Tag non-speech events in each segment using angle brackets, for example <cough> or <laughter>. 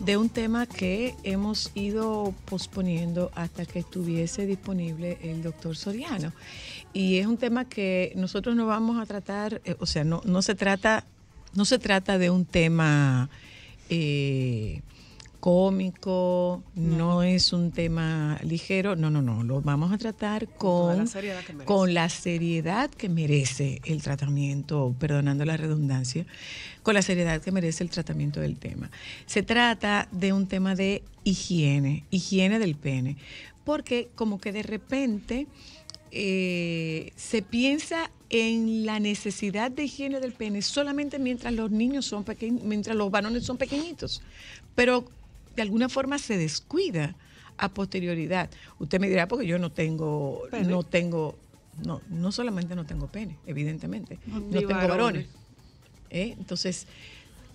de un tema que hemos ido posponiendo hasta que estuviese disponible el doctor Soriano. Y es un tema que nosotros no vamos a tratar, eh, o sea, no, no, se trata, no se trata de un tema eh, cómico, no. es un tema ligero, no, no, no, lo vamos a tratar con, con, la, seriedad que merece el tratamiento, perdonando la redundancia, con la seriedad que merece el tratamiento del tema. Se trata de un tema de higiene, higiene del pene, porque como que de repente eh, se piensa en la necesidad de higiene del pene solamente mientras los niños son pequeños, mientras los varones son pequeñitos. Pero de alguna forma se descuida a posterioridad. Usted me dirá, porque yo no tengo, no tengo, no, solamente no tengo pene, evidentemente, no, tengo varones. ¿eh? Entonces,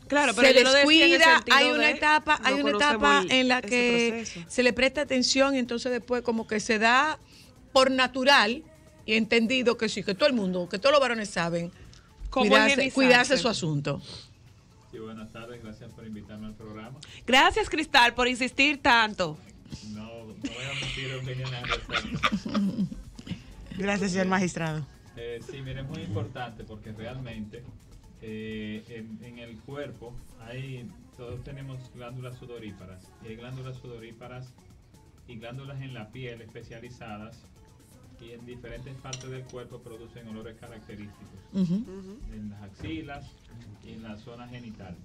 claro, pero se descuida, hay una etapa, hay etapa en la que se le presta atención y entonces después como que se da por natural y entendido que sí, que todo el mundo, que todos los varones saben cuidarse su asunto buenas tardes, gracias por invitarme al programa. Gracias, Cristal, por insistir tanto. No, no voy a mentir opiniones Gracias, señor eh, magistrado. Eh, sí, mire, es muy importante porque realmente eh, en, el cuerpo hay, todos tenemos glándulas sudoríparas. Y hay glándulas sudoríparas y glándulas en la piel especializadas y en diferentes partes del cuerpo producen olores característicos, en las axilas y en la zona genital.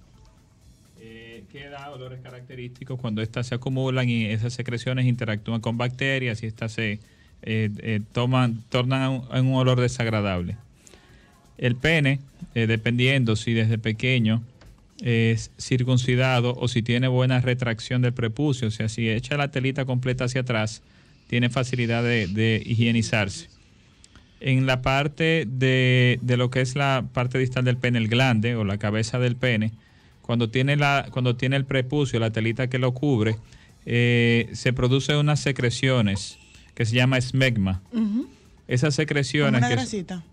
Eh, da olores característicos cuando estas se acumulan y esas secreciones interactúan con bacterias y estas se eh, eh, toman, tornan en un, un, olor desagradable. El pene, eh, dependiendo si desde pequeño es circuncidado o si tiene buena retracción del prepucio, o sea, si echa la telita completa hacia atrás, tiene facilidad de, higienizarse. En la parte de, lo que es la parte distal del pene, el glande o la cabeza del pene, cuando tiene, la, cuando tiene el prepucio, la telita que lo cubre, eh, se producen unas secreciones que se llama esmegma. Esas secreciones... una grasita.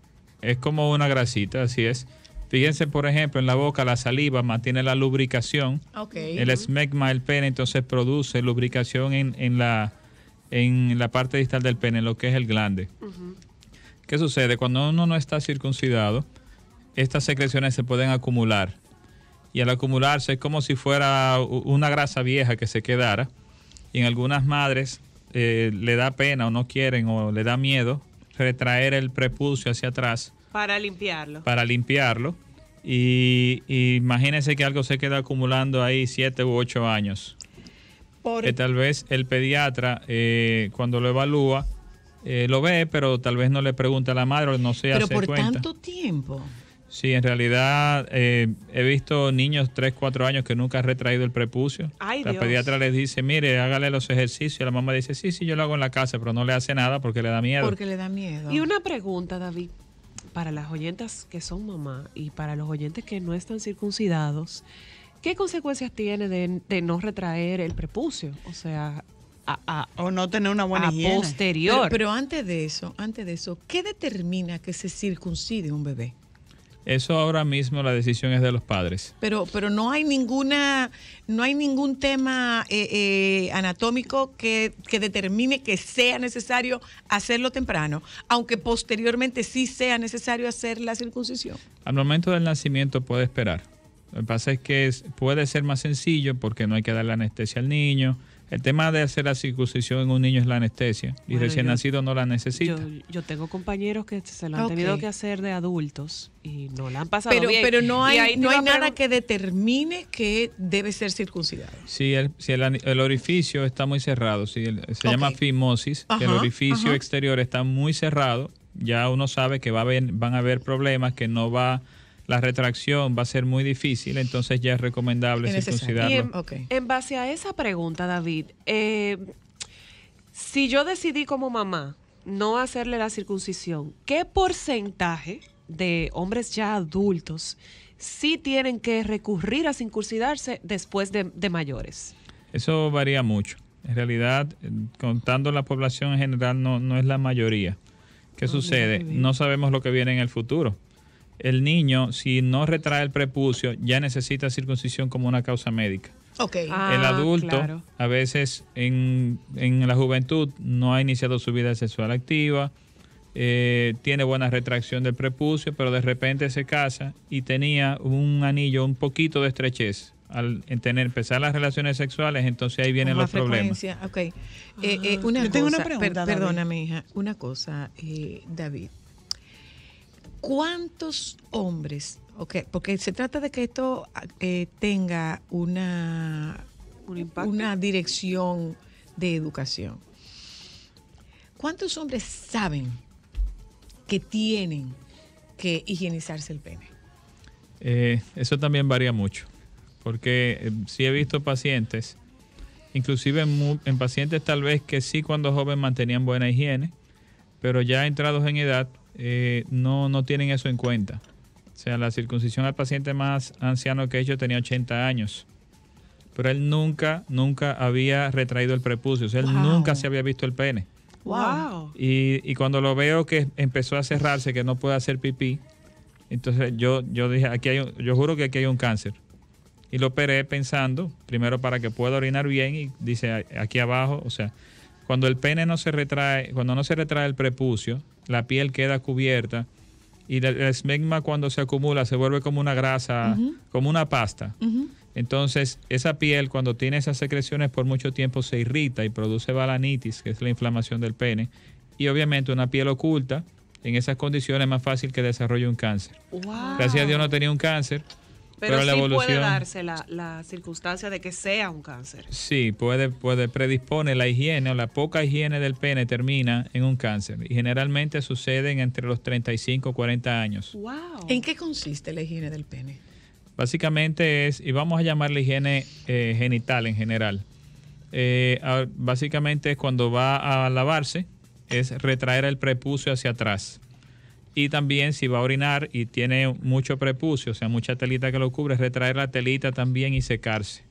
es, como una grasita, así es. Fíjense, por ejemplo, en la boca la saliva mantiene la lubricación. El esmegma, el pene, entonces produce lubricación en la en la parte distal del pene, lo que es el glande. ¿Qué sucede? Cuando uno no está circuncidado, estas secreciones se pueden acumular. Y al acumularse es como si fuera una grasa vieja que se quedara. Y en algunas madres eh, le da pena o no quieren o le da miedo retraer el prepucio hacia atrás. Para limpiarlo. Para limpiarlo. Y, y imagínense que algo se queda acumulando ahí siete u ocho años tal vez el pediatra, eh, cuando lo evalúa, eh, lo ve, pero tal vez no le pregunta a la madre o no se hace cuenta. Pero por tanto tiempo. Sí, en realidad eh, he visto niños 3, 4 años que nunca han retraído el prepucio. la pediatra les dice, mire, hágale los ejercicios. La mamá dice, sí, sí, yo lo hago en la casa, pero no le hace nada porque le da miedo. Porque le da miedo. Y una pregunta, David, para las oyentas que son mamá y para los oyentes que no están circuncidados, ¿Qué consecuencias tiene de, no retraer el prepucio? O sea, o no tener una buena posterior. Pero, antes de eso, antes de eso, ¿qué determina que se circuncide un bebé? Eso ahora mismo la decisión es de los padres. Pero, pero no hay ninguna, no hay ningún tema eh, eh, anatómico que, que, determine que sea necesario hacerlo temprano, aunque posteriormente sí sea necesario hacer la circuncisión. Al momento del nacimiento puede esperar. Lo que pasa es que puede ser más sencillo porque no hay que dar la anestesia al niño. El tema de hacer la circuncisión en un niño es la anestesia y recién nacido no la necesita. Yo, tengo compañeros que se lo han tenido que hacer de adultos y no la han pasado pero, bien. Pero no hay, nada que determine que debe ser circuncidado. Si el, el, orificio está muy cerrado, si se llama fimosis, el orificio exterior está muy cerrado, ya uno sabe que va a van a haber problemas que no va la retracción va a ser muy difícil, entonces ya es recomendable circuncidarlo. En, en, base a esa pregunta, David, eh, si yo decidí como mamá no hacerle la circuncisión, ¿qué porcentaje de hombres ya adultos sí tienen que recurrir a circuncidarse después de, mayores? Eso varía mucho. En realidad, contando la población en general, no, no es la mayoría. ¿Qué sucede? No sabemos lo que viene en el futuro el niño, si no retrae el prepucio, ya necesita circuncisión como una causa médica. Okay. Ah, el adulto, a veces en, la juventud, no ha iniciado su vida sexual activa, eh, tiene buena retracción del prepucio, pero de repente se casa y tenía un anillo un poquito de estrechez. Al tener, empezar las relaciones sexuales, entonces ahí vienen los problemas. Okay. Eh, eh, ah. tengo una pregunta. perdóname, hija. Una cosa, David. ¿Cuántos hombres? porque se trata de que esto eh, tenga una, una dirección de educación. ¿Cuántos hombres saben que tienen que higienizarse el pene? Eh, eso también varía mucho, porque eh, sí he visto pacientes, inclusive en, pacientes tal vez que sí cuando joven mantenían buena higiene, pero ya entrados en edad eh, no, no tienen eso en cuenta. O sea, la circuncisión al paciente más anciano que he hecho tenía 80 años. Pero él nunca, nunca había retraído el prepucio. O sea, él nunca se había visto el pene. Wow. Y, cuando lo veo que empezó a cerrarse, que no puede hacer pipí, entonces yo, yo dije, aquí hay yo juro que aquí hay un cáncer. Y lo operé pensando, primero para que pueda orinar bien, y dice aquí abajo, o sea, cuando el pene no se retrae, cuando no se retrae el prepucio, la piel queda cubierta y el, cuando se acumula se vuelve como una grasa, como una pasta. Entonces, esa piel cuando tiene esas secreciones por mucho tiempo se irrita y produce balanitis, que es la inflamación del pene. Y obviamente una piel oculta, en esas condiciones es más fácil que desarrolle un cáncer. Gracias a Dios no tenía un cáncer, pero, sí puede darse la, circunstancia de que sea un cáncer. Sí, puede, puede predispone la higiene o la poca higiene del pene termina en un cáncer. Y generalmente suceden entre los 35 y 40 años. Wow. ¿En qué consiste la higiene del pene? Básicamente es, y vamos a llamarle higiene eh, genital en general. Eh, básicamente es cuando va a lavarse, es retraer el prepucio hacia atrás. Y también si va a orinar y tiene mucho prepucio, o sea, mucha telita que lo cubre, retraer la telita también y secarse.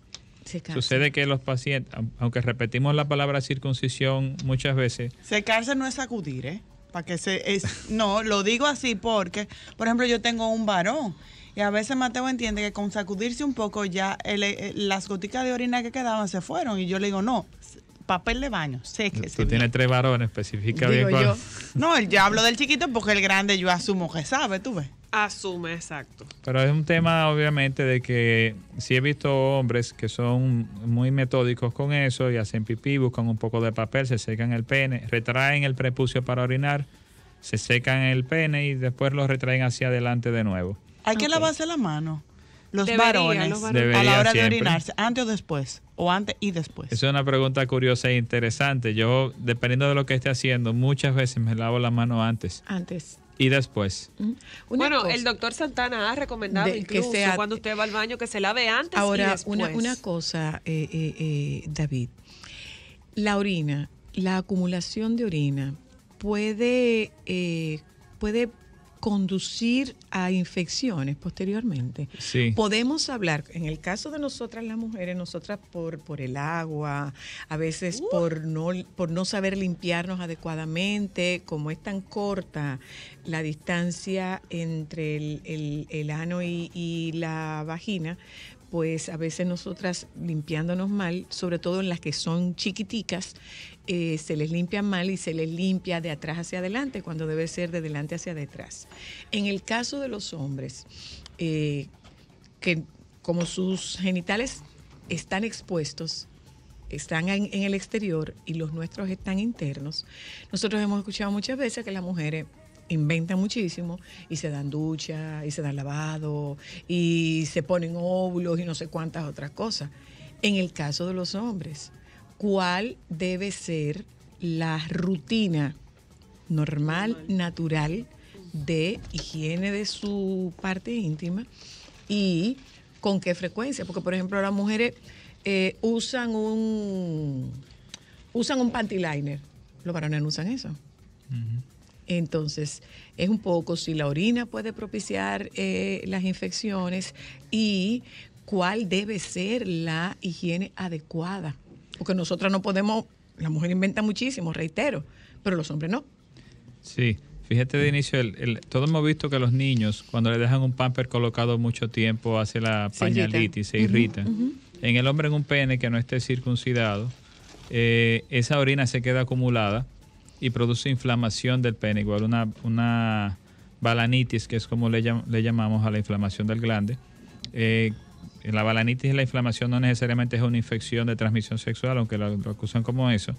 Sucede que los pacientes, aunque repetimos la palabra circuncisión muchas veces. Secarse no es sacudir, ¿eh? Para que se, es, no, lo digo así porque, por ejemplo, yo tengo un varón y a veces Mateo entiende que con sacudirse un poco ya eh, eh, las gotitas de orina que quedaban se fueron. Y yo le digo, no, papel de baño. Sé que Tú tienes tres varones, específicamente. No, yo hablo del chiquito porque el grande yo asumo que sabe, tú ves. Asume, exacto. Pero es un tema, obviamente, de que sí he visto hombres que son muy metódicos con eso y hacen pipí, buscan un poco de papel, se secan el pene, retraen el prepucio para orinar, se secan el pene y después lo retraen hacia adelante de nuevo. Hay que lavarse la mano. Los, varones, a la hora de orinarse, antes o después antes y después? Esa es una pregunta curiosa e interesante. Yo, dependiendo de lo que esté haciendo, muchas veces me lavo la mano antes. Antes. Y después. Mm. bueno, el doctor Santana ha recomendado incluso cuando usted va al baño que se lave antes. Ahora, y después. Una, una cosa, eh, eh, eh, David. La orina, la acumulación de orina puede, puede conducir a infecciones posteriormente. Podemos hablar, en el caso de nosotras las mujeres, nosotras por, por el agua, a veces uh. por, no, por no saber limpiarnos adecuadamente, como es tan corta la distancia entre el, ano y, y la vagina, pues a veces nosotras limpiándonos mal, sobre todo en las que son chiquiticas, eh, se les limpia mal y se les limpia de atrás hacia adelante cuando debe ser de delante hacia detrás. En el caso de los hombres, eh, que como sus genitales están expuestos, están en, en, el exterior y los nuestros están internos, nosotros hemos escuchado muchas veces que las mujeres inventan muchísimo y se dan ducha y se dan lavado y se ponen óvulos y no sé cuántas otras cosas. En el caso de los hombres, cuál debe ser la rutina normal, natural de higiene de su parte íntima y con qué frecuencia. Porque, por ejemplo, las mujeres eh, usan un usan un panty liner. Los varones no usan eso. Entonces, es un poco si la orina puede propiciar eh, las infecciones y cuál debe ser la higiene adecuada porque nosotras no podemos, la mujer inventa muchísimo, reitero, pero los hombres no. Sí, fíjate de inicio, el, todos hemos visto que los niños, cuando le dejan un pamper colocado mucho tiempo, hace la pañalitis, se irrita. En el hombre en un pene que no esté circuncidado, eh, esa orina se queda acumulada y produce inflamación del pene, igual una, balanitis, que es como le, le llamamos a la inflamación del glande, eh, la balanitis y la inflamación no necesariamente es una infección de transmisión sexual, aunque lo, acusan como eso.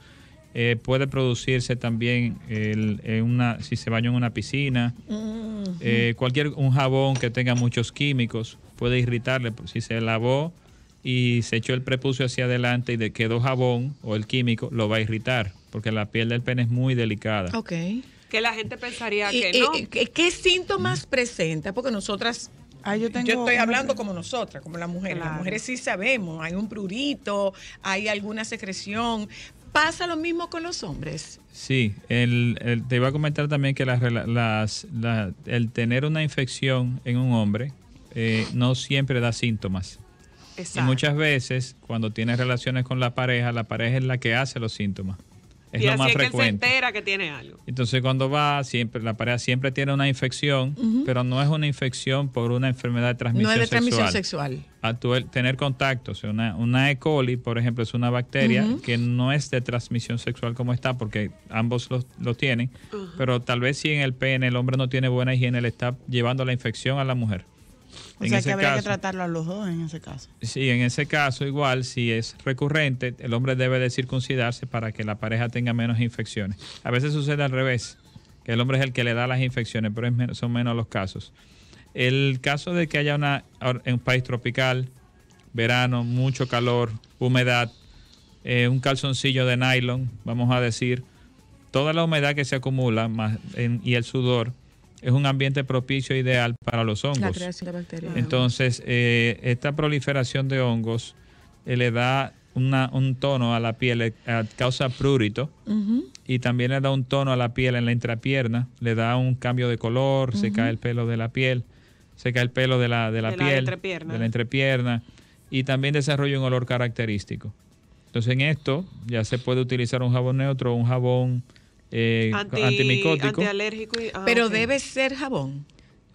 Eh, puede producirse también en eh, una, si se baña en una piscina, mm. eh, cualquier un jabón que tenga muchos químicos puede irritarle. Pues, si se lavó y se echó el prepucio hacia adelante y de quedó jabón o el químico, lo va a irritar, porque la piel del pene es muy delicada. Ok. Que la gente pensaría que no. ¿Qué síntomas presenta? Porque nosotras Ah, yo, estoy hablando como nosotras, como las mujeres. Las mujeres sí sabemos, hay un prurito, hay alguna secreción. ¿Pasa lo mismo con los hombres? Sí, el, te iba a comentar también que las, el tener una infección en un hombre eh, no siempre da síntomas. Y muchas veces cuando tienes relaciones con la pareja, la pareja es la que hace los síntomas. Es y lo así más es frecuente. que se entera que tiene algo. Entonces cuando va, siempre la pareja siempre tiene una infección, pero no es una infección por una enfermedad de transmisión sexual. No es de transmisión sexual. tener contacto, una, una, E. coli, por ejemplo, es una bacteria que no es de transmisión sexual como está, porque ambos lo, tienen, pero tal vez si en el pene el hombre no tiene buena higiene, le está llevando la infección a la mujer. O sea que habría que tratarlo a los dos en ese caso. Sí, en ese caso igual, si es recurrente, el hombre debe de circuncidarse para que la pareja tenga menos infecciones. A veces sucede al revés, que el hombre es el que le da las infecciones, pero son menos los casos. El caso de que haya una, en un país tropical, verano, mucho calor, humedad, eh, un calzoncillo de nylon, vamos a decir, toda la humedad que se acumula y el sudor es un ambiente propicio ideal para los hongos. La creación de bacterias. Ah, Entonces, eh, esta proliferación de hongos eh, le da un tono a la piel, eh, causa prurito y también le da un tono a la piel en la intrapierna, le da un cambio de color, se cae el pelo de la piel, se cae el pelo de la, de la piel, la de la entrepierna y también desarrolla un olor característico. Entonces en esto ya se puede utilizar un jabón neutro o un jabón eh, antimicótico. Ah, Pero debe ser jabón.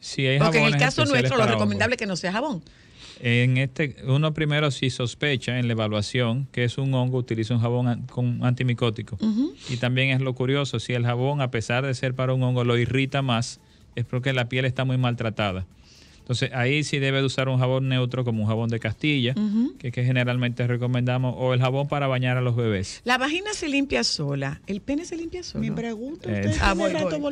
Sí, Porque en el caso nuestro lo recomendable es que no sea jabón. En este, uno primero si sospecha en la evaluación que es un hongo, utiliza un jabón con antimicótico. Y también es lo curioso, si el jabón, a pesar de ser para un hongo, lo irrita más, es porque la piel está muy maltratada. Entonces ahí sí debe de usar un jabón neutro como un jabón de Castilla, que, generalmente recomendamos, o el jabón para bañar a los bebés. La vagina se limpia sola, el pene se limpia solo. Me pregunto, eh, usted ah,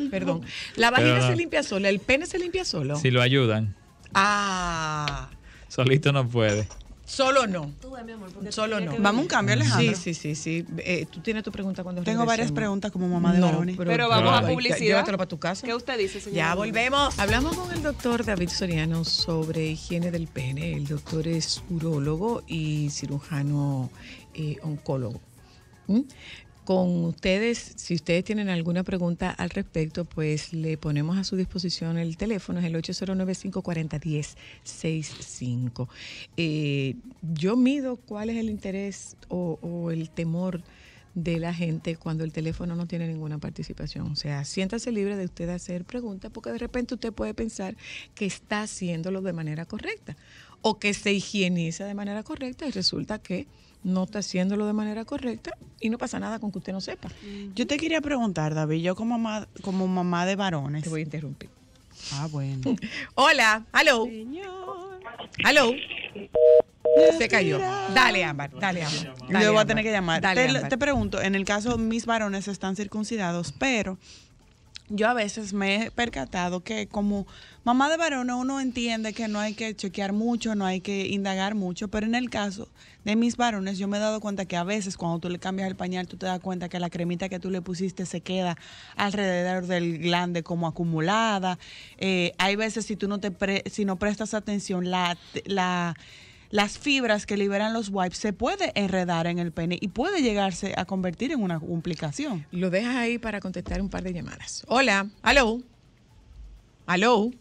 perdón. La vagina se limpia sola, el pene se limpia solo. Si lo ayudan. Ah. Solito no puede. Solo no. Tú mi amor, Solo no. Vamos a un cambio, Alejandro. Sí, sí, sí. sí. Eh, tú tienes tu pregunta cuando Tengo varias preguntas como mamá de Pero, vamos a publicidad. Llévatelo para tu casa. ¿Qué usted dice, señor? Ya volvemos. Hablamos con el doctor David Soriano sobre higiene del pene. El doctor es urólogo y cirujano eh, oncólogo. ¿Mm? con ustedes, si ustedes tienen alguna pregunta al respecto, pues le ponemos a su disposición el teléfono, es el 809-540-1065. Eh, yo mido cuál es el interés o, o el temor de la gente cuando el teléfono no tiene ninguna participación. O sea, siéntase libre de usted hacer preguntas porque de repente usted puede pensar que está haciéndolo de manera correcta o que se higieniza de manera correcta y resulta que no está haciéndolo de manera correcta y no pasa nada con que usted no sepa. Yo te quería preguntar, David, yo como mamá, como mamá de varones. Te voy a interrumpir. Ah, bueno. <laughs> Hola, hello. Señor. Hello. Se cayó. Dale, Ámbar, dale, Ámbar. Yo voy a tener que llamar. te, te, pregunto, en el caso, mis varones están circuncidados, pero yo a veces me he percatado que como Mamá de varones, uno entiende que no hay que chequear mucho, no hay que indagar mucho, pero en el caso de mis varones, yo me he dado cuenta que a veces cuando tú le cambias el pañal, tú te das cuenta que la cremita que tú le pusiste se queda alrededor del glande como acumulada. Eh, hay veces si tú no te si no prestas atención, la, las fibras que liberan los wipes se puede enredar en el pene y puede llegarse a convertir en una complicación. Lo dejas ahí para contestar un par de llamadas. Hola, aló. Aló.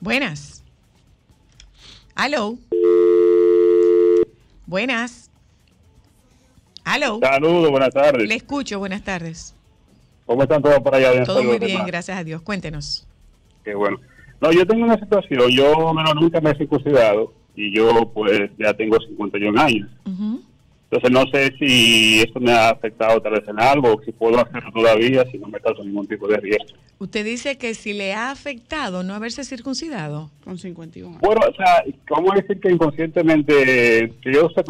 Buenas. Aló. Buenas. Aló. Saludos, buenas tardes. Le escucho, buenas tardes. ¿Cómo están todos por allá? Todo muy bien, gracias a Dios. Cuéntenos. Qué bueno. No, yo tengo una situación. Yo nunca me he circuncidado y yo pues ya tengo 51 años. un entonces no sé si esto me ha afectado tal vez en algo, o si puedo hacerlo todavía, si no me causa ningún tipo de riesgo. Usted dice que si le ha afectado no haberse circuncidado con 51 años. Bueno, o sea, ¿cómo decir que inconscientemente que yo se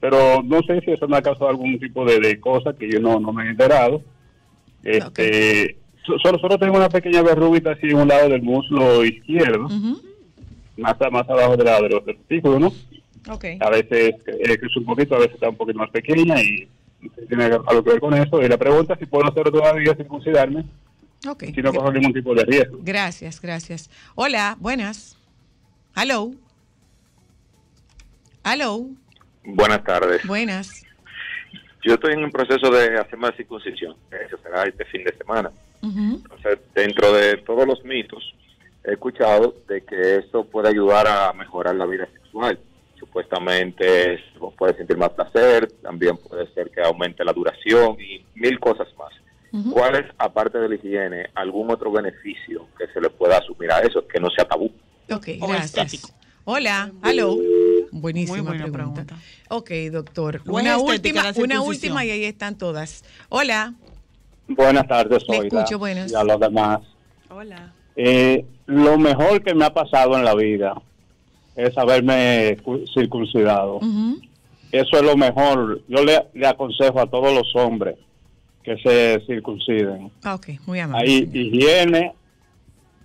Pero no sé si eso me ha causado algún tipo de, cosa que yo no, no me he enterado. Este, solo, solo tengo una pequeña verruguita así en un lado del muslo izquierdo, más, más abajo de, la, de los testículos, ¿no? A veces eh, es un poquito, a veces está un poquito más pequeña y tiene algo que ver con eso. Y la pregunta es si puedo hacerlo todavía circuncidarme. Okay. Si no cojo ningún tipo de riesgo. Gracias, gracias. Hola, buenas. Hello. Hello. Buenas tardes. Buenas. Yo estoy en un proceso de hacerme la circuncisión. Eso será este fin de semana. dentro de todos los mitos, he escuchado de que esto puede ayudar a mejorar la vida sexual supuestamente puede sentir más placer, también puede ser que aumente la duración y mil cosas más. ¿Cuál es, aparte de la higiene, algún otro beneficio que se le pueda asumir a eso? Que no sea tabú. Ok, gracias. Hola, hello. Buenísima pregunta. Ok, doctor. Una última, una última y ahí están todas. Hola. Buenas tardes, soy escucho, buenas. Y a los demás. Hola. Eh, lo mejor que me ha pasado en la vida es haberme circuncidado. Eso es lo mejor. Yo le, aconsejo a todos los hombres que se circunciden. Ah, ok, muy amable. Hay higiene,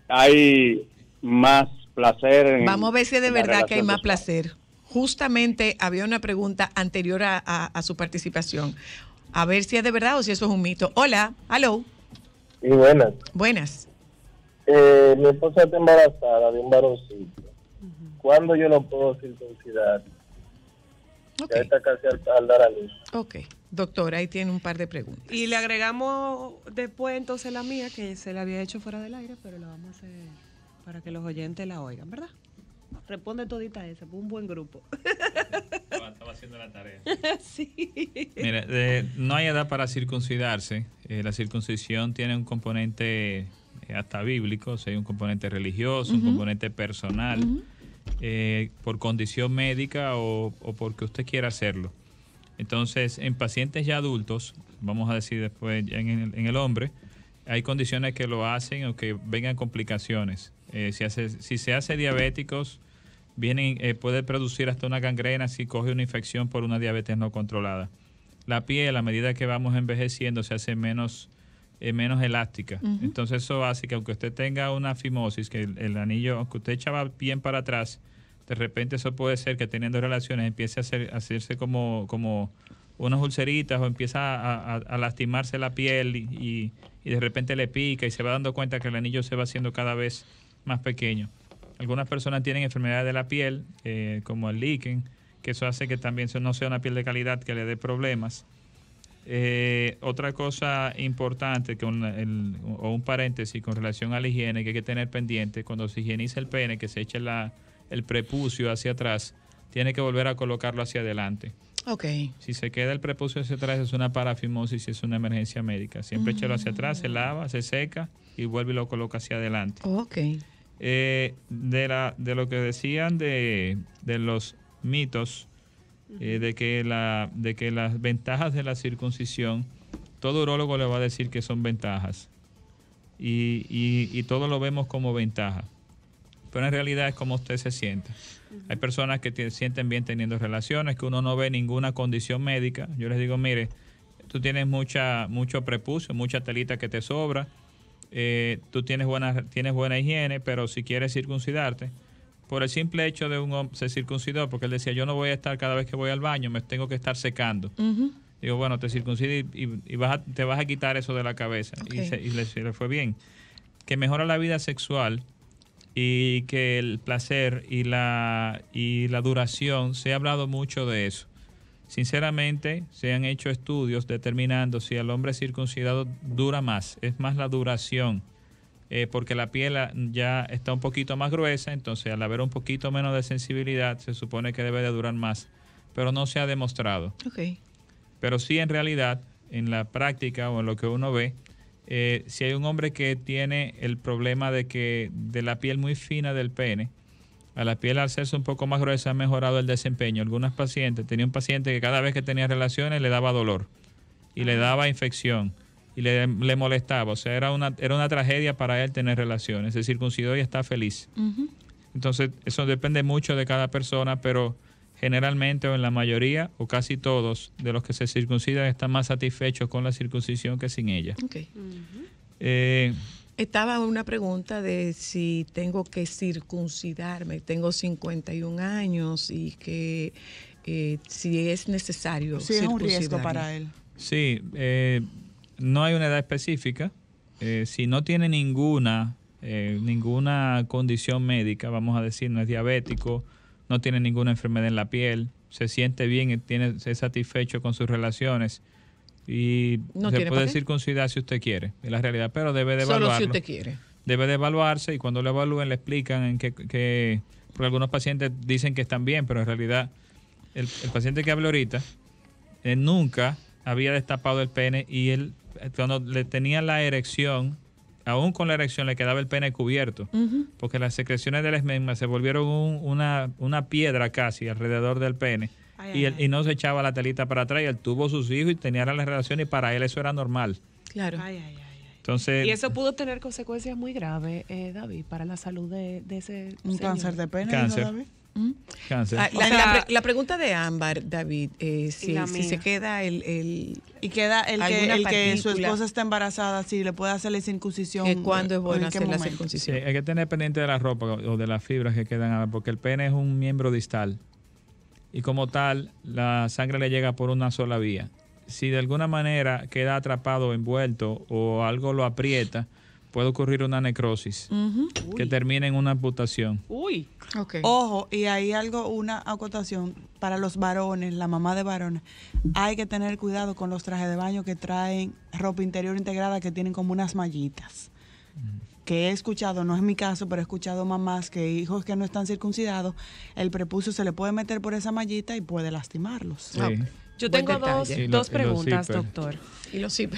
hay más placer. en Vamos a ver si de verdad que hay más placer. Justamente había una pregunta anterior a, su participación. A ver si es de verdad o si eso es un mito. Hola, hello. Y buenas. Buenas. Eh, mi esposa está embarazada de un varoncito cuándo yo lo puedo circuncidar. Ya está casi al, dar a luz. Ok. Doctora, ahí tiene un par de preguntas. Y le agregamos después entonces la mía, que se la había hecho fuera del aire, pero la vamos a hacer para que los oyentes la oigan, ¿verdad? Responde todita esa, un buen grupo. <laughs> Estaba, haciendo la tarea. <laughs> sí. Mira, no hay edad para circuncidarse. Eh, la circuncisión tiene un componente eh, hasta bíblico, o sea, hay un componente religioso, un componente personal. Eh, por condición médica o, porque usted quiera hacerlo. Entonces, en pacientes ya adultos, vamos a decir después en el, hombre, hay condiciones que lo hacen o que vengan complicaciones. Eh, si, si se hace diabéticos, vienen, eh, puede producir hasta una gangrena si coge una infección por una diabetes no controlada. La piel, a medida que vamos envejeciendo, se hace menos eh, menos elástica. Entonces eso hace que aunque usted tenga una fimosis, que el, anillo, aunque usted echaba bien para atrás, de repente eso puede ser que teniendo relaciones empiece a, hacerse como, como unas ulceritas o empieza a, lastimarse la piel y, de repente le pica y se va dando cuenta que el anillo se va haciendo cada vez más pequeño. Algunas personas tienen enfermedades de la piel, eh, como el líquen, que eso hace que también no sea una piel de calidad que le dé problemas. Eh, otra cosa importante, que un, o un paréntesis con relación a la higiene que hay que tener pendiente, cuando se higieniza el pene, que se eche la, el prepucio hacia atrás, tiene que volver a colocarlo hacia adelante. Ok. Si se queda el prepucio hacia atrás, es una parafimosis es una emergencia médica. Siempre échalo hacia atrás, se mm. lava, se seca y vuelve y lo coloca hacia adelante. Ok. Eh, de, lo que decían de, de los mitos, eh, de, que de que las ventajas de la circuncisión, todo urólogo le va a decir que son ventajas. Y, y, todo lo vemos como ventaja. Pero en realidad es como usted se siente. Hay personas que se sienten bien teniendo relaciones, que uno no ve ninguna condición médica. Yo les digo, mire, tú tienes mucha, mucho prepucio, mucha telita que te sobra, eh, tú tienes tienes buena higiene, pero si quieres circuncidarte, por el simple hecho de un hombre se circuncidó, porque él decía, yo no voy a estar cada vez que voy al baño, me tengo que estar secando. Digo, bueno, te circuncide y, te vas a quitar eso de la cabeza. Y, le, fue bien. Que mejora la vida sexual y que el placer y la, y la duración, se ha hablado mucho de eso. Sinceramente, se han hecho estudios determinando si el hombre circuncidado dura más, es más la duración eh, porque la piel ah, ya está un poquito más gruesa, entonces al haber un poquito menos de sensibilidad se supone que debe de durar más, pero no se ha demostrado. Pero sí en realidad, en la práctica o en lo que uno ve, eh, si hay un hombre que tiene el problema de que de la piel muy fina del pene, a la piel al ser un poco más gruesa ha mejorado el desempeño. Algunas pacientes, tenía un paciente que cada vez que tenía relaciones le daba dolor y le daba infección y le, molestaba. O sea, era una, era una tragedia para él tener relaciones. Se circuncidó y está feliz. Entonces, eso depende mucho de cada persona, pero generalmente o en la mayoría o casi todos de los que se circuncidan están más satisfechos con la circuncisión que sin ella. Eh, estaba una pregunta de si tengo que circuncidarme. Tengo 51 años y que eh, si es necesario. si es un riesgo para él. Sí, eh, no hay una edad específica. Eh, si no tiene ninguna, eh, ninguna condición médica, vamos a decir, no es diabético, no tiene ninguna enfermedad en la piel, se siente bien, tiene, es satisfecho con sus relaciones y se puede circuncidar si usted quiere, es la realidad, pero debe de evaluarlo. Solo si usted quiere. Debe de evaluarse y cuando lo evalúen le explican en que, que porque algunos pacientes dicen que están bien, pero en realidad el, paciente que hablo ahorita él eh, nunca había destapado el pene y él cuando le tenía la erección, aún con la erección le quedaba el pene cubierto, porque las secreciones del esmegma se volvieron una, una, piedra casi alrededor del pene. y, no se echaba la telita para atrás y él tuvo sus hijos y tenía la relación y para él eso era normal. Claro. entonces, y eso pudo tener consecuencias muy graves, eh, David, para la salud de, ese... Un cáncer de pene, ¿Mm? Ah, la, pregunta de Ámbar, David, eh, si, se queda el, y queda el que, su esposa está embarazada, si le puede hacer la circuncisión. ¿Cuándo es bueno hacer la circuncisión? hay que tener pendiente de la ropa o de las fibras que quedan, porque el pene es un miembro distal y como tal la sangre le llega por una sola vía. Si de alguna manera queda atrapado, envuelto o algo lo aprieta, puede ocurrir una necrosis que termine en una amputación. Uy. Ojo, y hay algo, una acotación para los varones, la mamá de varones. Hay que tener cuidado con los trajes de baño que traen ropa interior integrada que tienen como unas mallitas. Que he escuchado, no es mi caso, pero he escuchado mamás que hijos que no están circuncidados, el prepucio se le puede meter por esa mallita y puede lastimarlos. Yo tengo dos, preguntas, doctor. Y los <laughs> y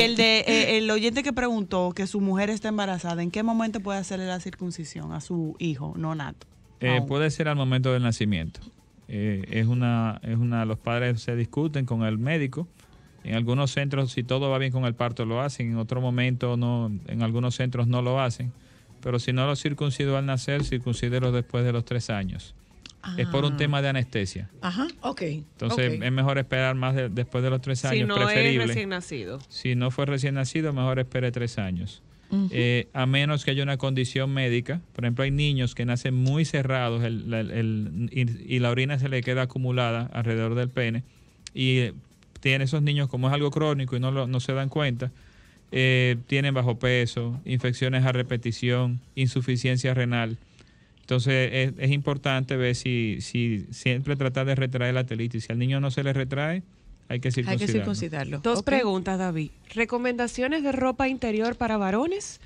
el de eh, el oyente que preguntó que su mujer está embarazada, ¿en qué momento puede hacerle la circuncisión a su hijo no nato? Eh, puede ser al momento del nacimiento. Eh, es una, es una, los padres se discuten con el médico. En algunos centros, si todo va bien con el parto, lo hacen. En otro momento, no, en algunos centros no lo hacen. Pero si no lo circuncido al nacer, circuncídelo después de los tres años. Es por un ah. tema de anestesia. Ajá, ok. Entonces es mejor esperar más después de los tres años. Si no fue recién nacido. Si no fue recién nacido, mejor espere tres años. Eh, a menos que haya una condición médica. Por ejemplo, hay niños que nacen muy cerrados y, la orina se le queda acumulada alrededor del pene. Y eh, tienen esos niños, como es algo crónico y no, no se dan cuenta, eh, tienen bajo peso, infecciones a repetición, insuficiencia renal. Entonces es, importante ver si, si siempre tratar de retraer la Y Si al niño no se le retrae, hay que circuncidarlo. Hay que circuncidarlo. Dos preguntas, David. ¿Recomendaciones de ropa interior para varones?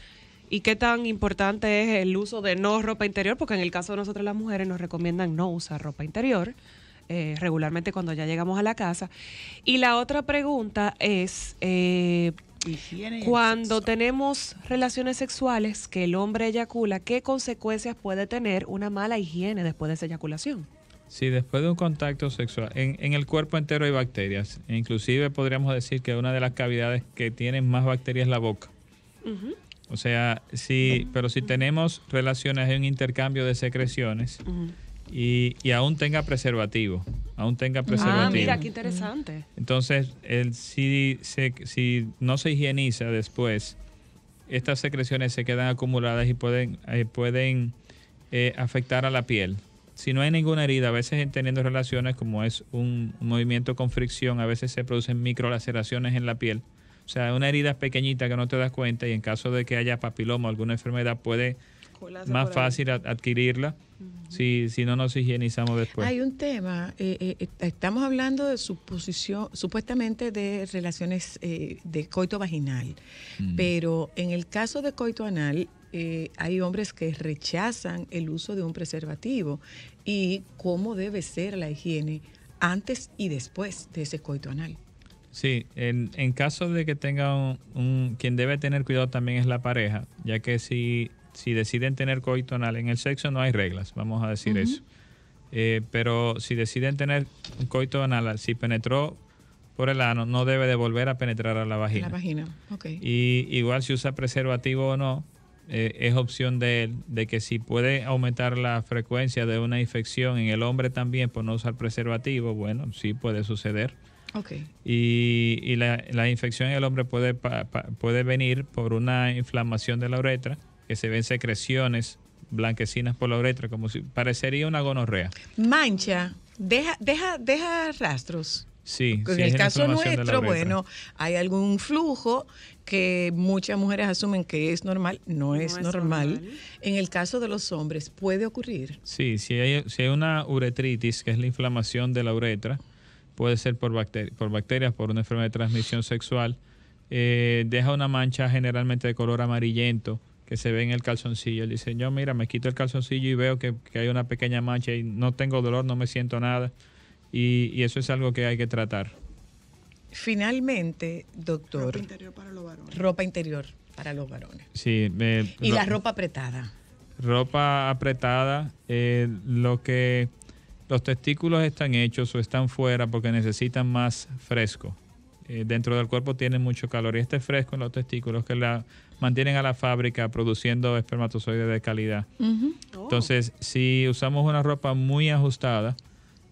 ¿Y qué tan importante es el uso de no ropa interior? Porque en el caso de nosotros las mujeres nos recomiendan no usar ropa interior eh, regularmente cuando ya llegamos a la casa. Y la otra pregunta es, eh, cuando tenemos relaciones sexuales que el hombre eyacula, ¿qué consecuencias puede tener una mala higiene después de esa eyaculación? Sí, después de un contacto sexual, en, el cuerpo entero hay bacterias. E inclusive podríamos decir que una de las cavidades que tienen más bacterias es la boca. O sea, sí, pero si tenemos relaciones, hay un intercambio de secreciones y, aún tenga preservativo. Aún tenga preservativo. Ah, mira, qué interesante. Entonces, el, si, si no se higieniza después, estas secreciones se quedan acumuladas y pueden, eh, pueden eh, afectar a la piel. Si no hay ninguna herida, a veces teniendo relaciones, como es un movimiento con fricción, a veces se producen micro laceraciones en la piel. O sea, una herida pequeñita que no te das cuenta y en caso de que haya papiloma o alguna enfermedad puede más fácil adquirirla si, no nos higienizamos después. Hay un tema, eh, eh, eh, estamos hablando de suposición, supuestamente de relaciones de coito vaginal, pero en el caso de coito anal hay hombres que rechazan el uso de un preservativo y cómo debe ser la higiene antes y después de ese coito anal. Sí, en, caso de que tenga un, Quien debe tener cuidado también es la pareja, ya que si si deciden tener coito anal, en el sexo no hay reglas, vamos a decir eso. Eh, pero si deciden tener coito anal, si penetró por el ano, no debe de volver a penetrar a la vagina. Y igual si usa preservativo o no, eh, es opción de él, de que si puede aumentar la frecuencia de una infección en el hombre también por no usar preservativo, bueno, sí puede suceder. Okay. Y, la, infección en el hombre puede, puede venir por una inflamación de la uretra, que se ven secreciones blanquecinas por la uretra, como si parecería una gonorrea. Mancha, deja, deja, deja rastros. Sí, en el caso nuestro, bueno, hay algún flujo que muchas mujeres asumen que es normal, no, es, normal. En el caso de los hombres, puede ocurrir. Sí, si hay, si una uretritis, que es la inflamación de la uretra, puede ser por, bacterias, por una enfermedad de transmisión sexual, eh, deja una mancha generalmente de color amarillento que se ve en el calzoncillo. El dice, yo mira, me quito el calzoncillo y veo que, hay una pequeña mancha y no tengo dolor, no me siento nada. Y, eso es algo que hay que tratar. Finalmente, doctor. Ropa interior para los varones. Ropa interior para los varones. Sí. y la ropa apretada. Ropa apretada, eh, lo que los testículos están hechos o están fuera porque necesitan más fresco. Eh, dentro del cuerpo tiene mucho calor y este fresco en los testículos que la mantienen a la fábrica produciendo espermatozoides de calidad. Oh. Entonces, si usamos una ropa muy ajustada,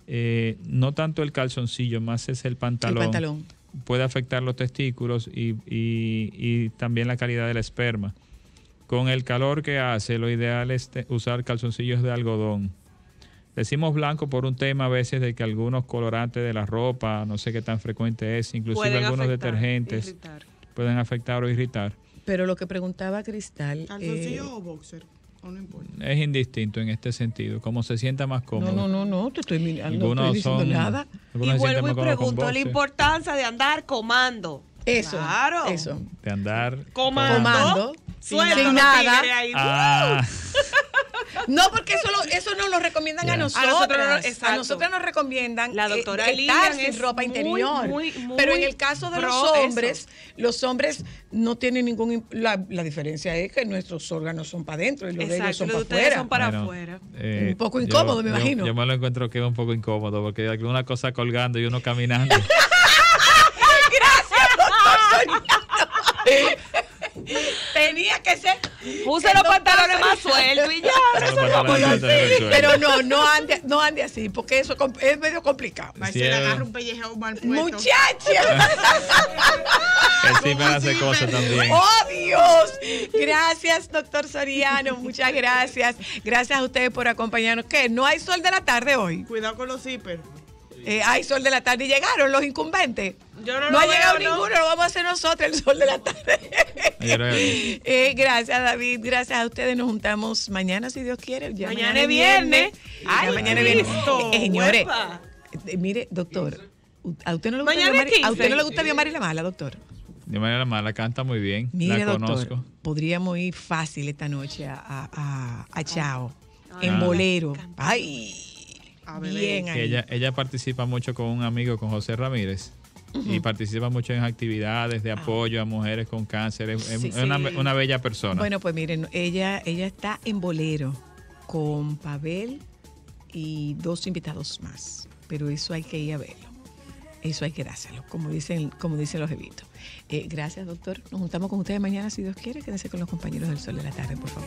eh, no tanto el calzoncillo, más es el pantalón. Puede afectar los testículos y, y también la calidad del esperma. Con el calor que hace, lo ideal es usar calzoncillos de algodón Decimos blanco por un tema a veces de que algunos colorantes de la ropa, no sé qué tan frecuente es, inclusive algunos detergentes pueden afectar o irritar. Pero lo que preguntaba Cristal... Eh, o boxer? Es indistinto en este sentido, como se sienta más cómodo. No, no, no, no te estoy mirando, no estoy diciendo nada. Y vuelvo y pregunto la importancia de andar comando. Eso, claro. eso. De andar comando, comando sin, nada. Ah. <laughs> <laughs> No, porque eso, eso no lo recomiendan a nosotros. A nosotros, nos recomiendan la eh, doctora ropa interior. Pero en el caso de los hombres, los hombres no tienen ningún. La, la, diferencia es que nuestros órganos son para adentro y los de ellos son para afuera. Son eh, un poco incómodo, me imagino. Yo, me lo encuentro que es un poco incómodo porque hay una cosa colgando y uno caminando. <laughs> Gracias, doctor. <laughs> Tenía que ser. Puse los pantalones más sueltos y ya. Pero, no, no ande, no ande así, porque eso es medio complicado. Marcela agarra un pellejo mal puesto. ¡Muchacha! <laughs> el sí hace cosas también. ¡Oh, Dios! Gracias, doctor Soriano. Muchas gracias. Gracias a ustedes por acompañarnos. ¿Qué? ¿No hay sol de la tarde hoy? Cuidado con los zippers. Eh, ay, sol de la tarde. Llegaron los incumbentes. no, ha llegado ninguno, lo vamos a hacer nosotros el sol de la tarde. <laughs> Eh, gracias, David. Gracias a ustedes. Nos juntamos mañana, si Dios quiere. mañana, es viernes. Ay, mañana es viernes. Eh, señores, mire, doctor, ¿a usted no le gusta, ¿a usted la mala, doctor? De manera mala, canta muy bien. Mire, la conozco. podríamos ir fácil esta noche a, Chao, ah. en ah. bolero. Ay. Ella, participa mucho con un amigo, con José Ramírez. Y participa mucho en actividades de ah. apoyo a mujeres con cáncer. Es, Una, bella persona. Bueno, pues miren, ella, está en bolero con Pavel y dos invitados más. Pero eso hay que ir a verlo. Eso hay que dárselo, como dicen, los evitos. Eh, gracias, doctor. Nos juntamos con ustedes mañana, si Dios quiere. Quédense con los compañeros del Sol de la Tarde, por favor.